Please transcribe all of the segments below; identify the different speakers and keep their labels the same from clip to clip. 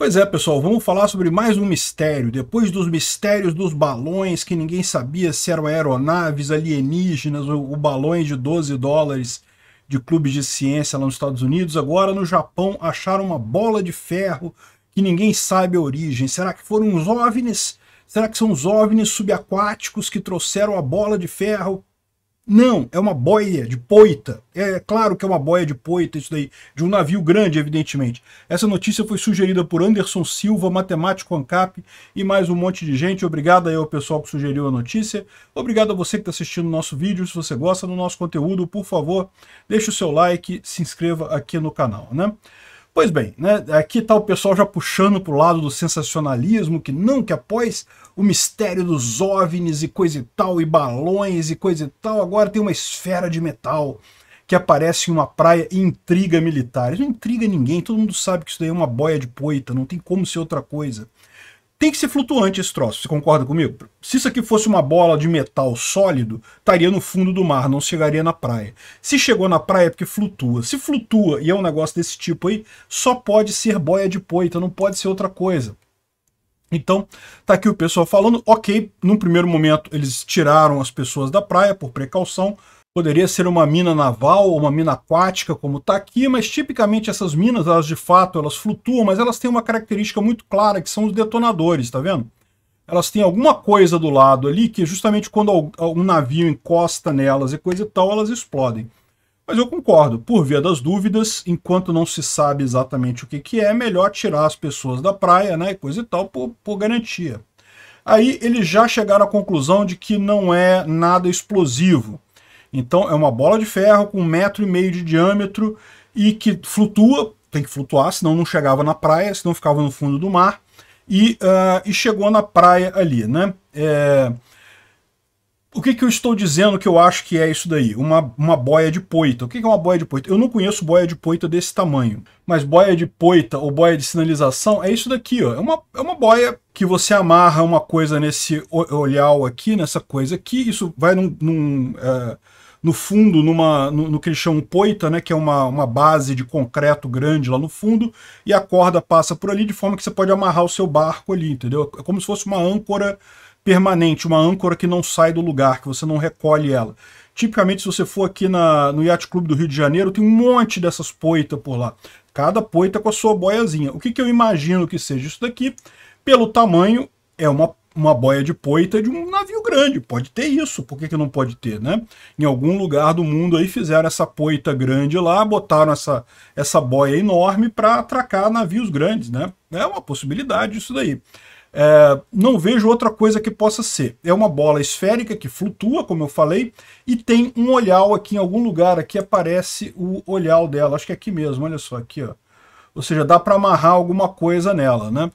Speaker 1: Pois é, pessoal, vamos falar sobre mais um mistério. Depois dos mistérios dos balões, que ninguém sabia se eram aeronaves, alienígenas ou, ou balões de 12 dólares de clubes de ciência lá nos Estados Unidos, agora no Japão acharam uma bola de ferro que ninguém sabe a origem. Será que foram os OVNIs? Será que são os OVNIs subaquáticos que trouxeram a bola de ferro? Não, é uma boia de poita. É claro que é uma boia de poita isso daí, de um navio grande, evidentemente. Essa notícia foi sugerida por Anderson Silva, matemático ANCAP, e mais um monte de gente. Obrigado aí ao pessoal que sugeriu a notícia. Obrigado a você que está assistindo o nosso vídeo. Se você gosta do nosso conteúdo, por favor, deixe o seu like, se inscreva aqui no canal, né? Pois bem, né, aqui está o pessoal já puxando para o lado do sensacionalismo, que não, que após o mistério dos OVNIs e coisa e tal, e balões e coisa e tal, agora tem uma esfera de metal que aparece em uma praia e intriga militares. Não intriga ninguém, todo mundo sabe que isso daí é uma boia de poita, não tem como ser outra coisa. Tem que ser flutuante esse troço, você concorda comigo? Se isso aqui fosse uma bola de metal sólido, estaria no fundo do mar, não chegaria na praia. Se chegou na praia é porque flutua. Se flutua e é um negócio desse tipo aí, só pode ser boia de poita, não pode ser outra coisa. Então, tá aqui o pessoal falando, ok, num primeiro momento eles tiraram as pessoas da praia por precaução, Poderia ser uma mina naval ou uma mina aquática, como está aqui, mas tipicamente essas minas, elas de fato, elas flutuam, mas elas têm uma característica muito clara, que são os detonadores, está vendo? Elas têm alguma coisa do lado ali que justamente quando um navio encosta nelas e coisa e tal, elas explodem. Mas eu concordo, por via das dúvidas, enquanto não se sabe exatamente o que, que é, é, melhor tirar as pessoas da praia, né, e coisa e tal, por, por garantia. Aí eles já chegaram à conclusão de que não é nada explosivo. Então é uma bola de ferro com um metro e meio de diâmetro e que flutua, tem que flutuar, senão não chegava na praia, senão ficava no fundo do mar. E, uh, e chegou na praia ali, né? É... O que, que eu estou dizendo que eu acho que é isso daí? Uma, uma boia de poita. O que, que é uma boia de poita? Eu não conheço boia de poita desse tamanho. Mas boia de poita ou boia de sinalização é isso daqui, ó. É uma, é uma boia que você amarra uma coisa nesse olhal aqui, nessa coisa aqui. Isso vai num... num uh no fundo, numa, no, no, que eles chamam poita, né, que é uma, uma base de concreto grande lá no fundo, e a corda passa por ali de forma que você pode amarrar o seu barco ali, entendeu? É como se fosse uma âncora permanente, uma âncora que não sai do lugar, que você não recolhe ela. Tipicamente, se você for aqui na, no Yacht Clube do Rio de Janeiro, tem um monte dessas poitas por lá. Cada poita com a sua boiazinha. O que, que eu imagino que seja isso daqui? Pelo tamanho, é uma uma boia de poita de um navio grande. Pode ter isso, por que, que não pode ter, né? Em algum lugar do mundo aí fizeram essa poita grande lá, botaram essa, essa boia enorme para atracar navios grandes, né? É uma possibilidade isso daí. É, não vejo outra coisa que possa ser. É uma bola esférica que flutua, como eu falei, e tem um olhal aqui em algum lugar, aqui aparece o olhal dela, acho que é aqui mesmo, olha só, aqui, ó. Ou seja, dá para amarrar alguma coisa nela, né?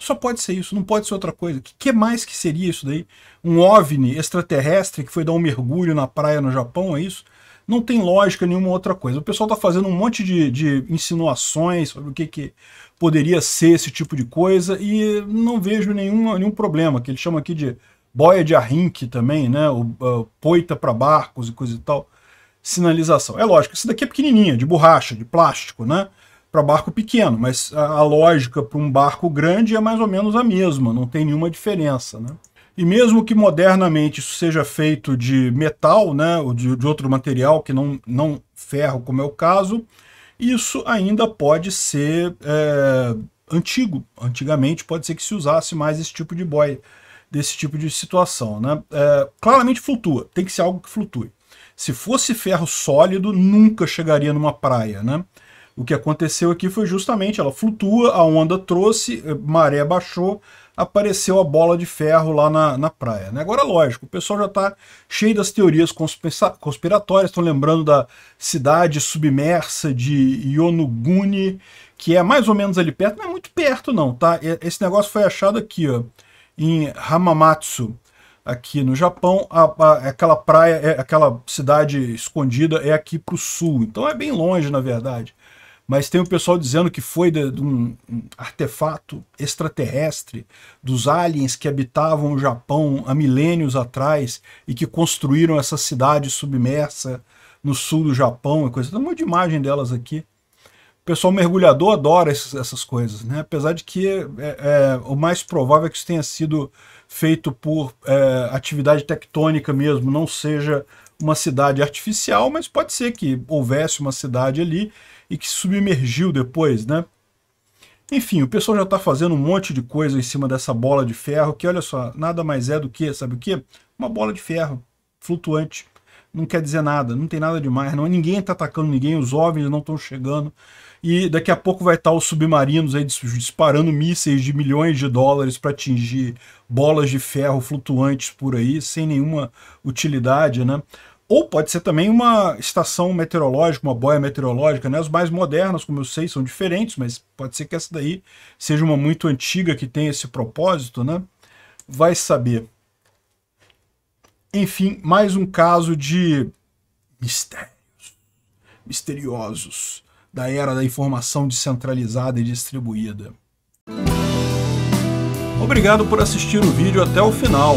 Speaker 1: Só pode ser isso, não pode ser outra coisa. O que, que, mais que seria isso daí? Um OVNI extraterrestre que foi dar um mergulho na praia no Japão, é isso? Não tem lógica nenhuma outra coisa. O pessoal está fazendo um monte de, de insinuações sobre o que, que poderia ser esse tipo de coisa e não vejo nenhum, nenhum problema, que eles chamam aqui de boia de arrinque também, né? O, uh, poita para barcos e coisa e tal. Sinalização. É lógico, isso daqui é pequenininha, de borracha, de plástico, né? para barco pequeno, mas a, a lógica para um barco grande é mais ou menos a mesma, não tem nenhuma diferença. Né? E mesmo que modernamente isso seja feito de metal, né, ou de, de outro material que não, não ferro, como é o caso, isso ainda pode ser é, antigo. Antigamente pode ser que se usasse mais esse tipo de boy, desse tipo de situação. Né? É, claramente flutua, tem que ser algo que flutue. Se fosse ferro sólido, nunca chegaria numa praia. Né? O que aconteceu aqui foi justamente, ela flutua, a onda trouxe, eh, maré baixou, apareceu a bola de ferro lá na, na praia. Né? Agora, lógico, o pessoal já está cheio das teorias conspiratórias, estão lembrando da cidade submersa de Yonuguni, que é mais ou menos ali perto, não é muito perto não, tá? Esse negócio foi achado aqui, ó, em Hamamatsu, aqui no Japão, a, a, aquela praia, é, aquela cidade escondida é aqui para o sul, então é bem longe, na verdade mas tem o pessoal dizendo que foi de, de um, artefato extraterrestre dos aliens que habitavam o Japão há milênios atrás e que construíram essa cidade submersa no sul do Japão e coisa. Tem um monte de imagem delas aqui. O pessoal mergulhador adora esses, essas coisas, né? apesar de que é, é, o mais provável é que isso tenha sido feito por é, atividade tectônica mesmo, não seja uma cidade artificial, mas pode ser que houvesse uma cidade ali e que submergiu depois, né? Enfim, o pessoal já está fazendo um monte de coisa em cima dessa bola de ferro, que olha só, nada mais é do que, sabe o que? Uma bola de ferro flutuante. Não quer dizer nada, não tem nada demais, não. Ninguém está atacando ninguém, os OVNIs não estão chegando. E daqui a pouco vai estar tá os submarinos aí disparando mísseis de milhões de dólares para atingir bolas de ferro flutuantes por aí, sem nenhuma utilidade, né? Ou pode ser também uma estação meteorológica, uma boia meteorológica, né? as mais modernas como eu sei, são diferentes, mas pode ser que essa daí seja uma muito antiga que tem esse propósito, né? Vai saber. Enfim, mais um caso de mistérios misteriosos da era da informação descentralizada e distribuída. Obrigado por assistir o vídeo até o final.